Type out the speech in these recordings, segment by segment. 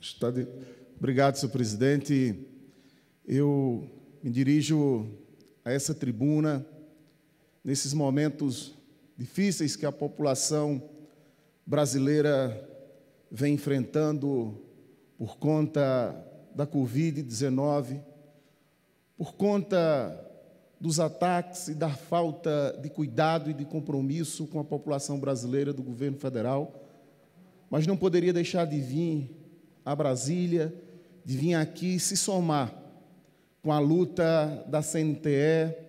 Está de... Obrigado, senhor presidente. Eu me dirijo a essa tribuna nesses momentos difíceis que a população brasileira vem enfrentando por conta da Covid-19, por conta dos ataques e da falta de cuidado e de compromisso com a população brasileira do governo federal, mas não poderia deixar de vir a Brasília, de vir aqui se somar com a luta da CNTE,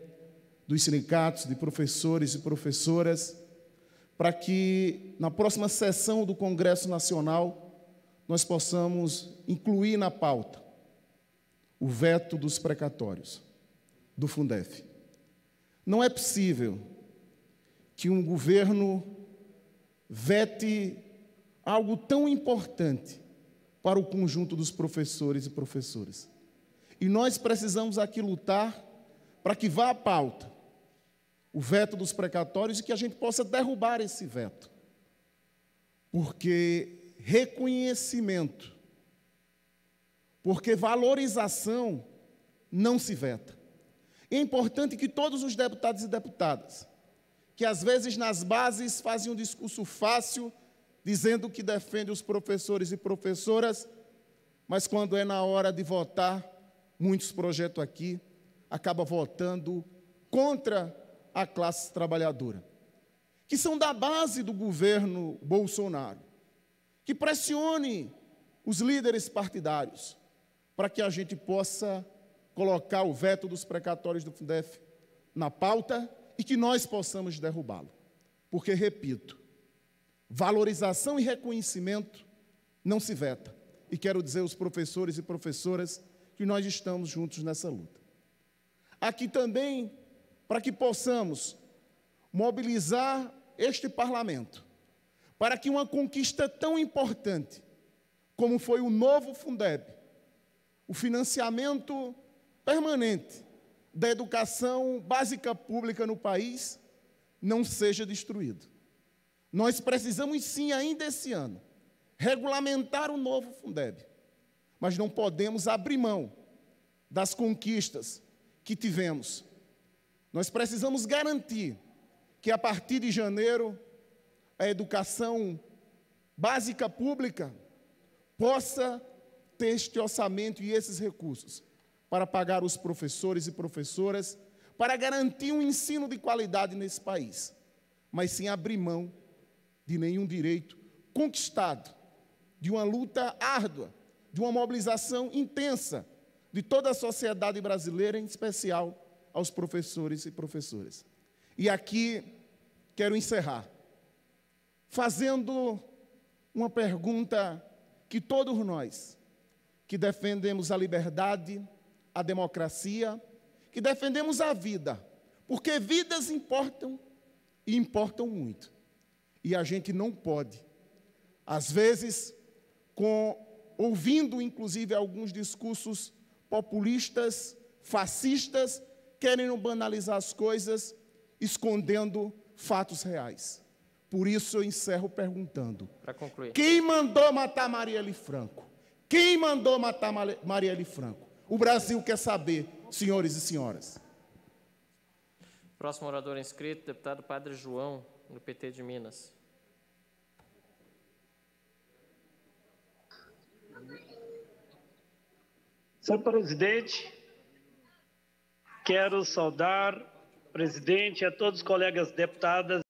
dos sindicatos de professores e professoras, para que na próxima sessão do Congresso Nacional nós possamos incluir na pauta o veto dos precatórios do Fundef. Não é possível que um governo vete algo tão importante para o conjunto dos professores e professoras. E nós precisamos aqui lutar para que vá à pauta o veto dos precatórios e que a gente possa derrubar esse veto. Porque reconhecimento, porque valorização não se veta. É importante que todos os deputados e deputadas, que às vezes nas bases fazem um discurso fácil dizendo que defende os professores e professoras, mas quando é na hora de votar, muitos projetos aqui acaba votando contra a classe trabalhadora, que são da base do governo Bolsonaro, que pressione os líderes partidários para que a gente possa colocar o veto dos precatórios do Fundef na pauta e que nós possamos derrubá-lo. Porque, repito, valorização e reconhecimento não se veta. E quero dizer aos professores e professoras que nós estamos juntos nessa luta. Aqui também, para que possamos mobilizar este parlamento para que uma conquista tão importante como foi o novo Fundeb, o financiamento permanente da educação básica pública no país, não seja destruído. Nós precisamos sim, ainda esse ano, regulamentar o novo Fundeb, mas não podemos abrir mão das conquistas que tivemos. Nós precisamos garantir que a partir de janeiro a educação básica pública possa ter este orçamento e esses recursos para pagar os professores e professoras, para garantir um ensino de qualidade nesse país, mas sem abrir mão de nenhum direito conquistado, de uma luta árdua, de uma mobilização intensa de toda a sociedade brasileira, em especial aos professores e professoras. E aqui quero encerrar fazendo uma pergunta que todos nós que defendemos a liberdade, a democracia, que defendemos a vida, porque vidas importam e importam muito e a gente não pode. Às vezes, com ouvindo inclusive alguns discursos populistas, fascistas, querem banalizar as coisas, escondendo fatos reais. Por isso eu encerro perguntando: quem mandou matar Marielle Franco? Quem mandou matar Marielle Franco? O Brasil quer saber, senhores e senhoras. Próximo orador inscrito, deputado Padre João, do PT de Minas. Senhor presidente, quero saudar presidente e a todos os colegas deputadas.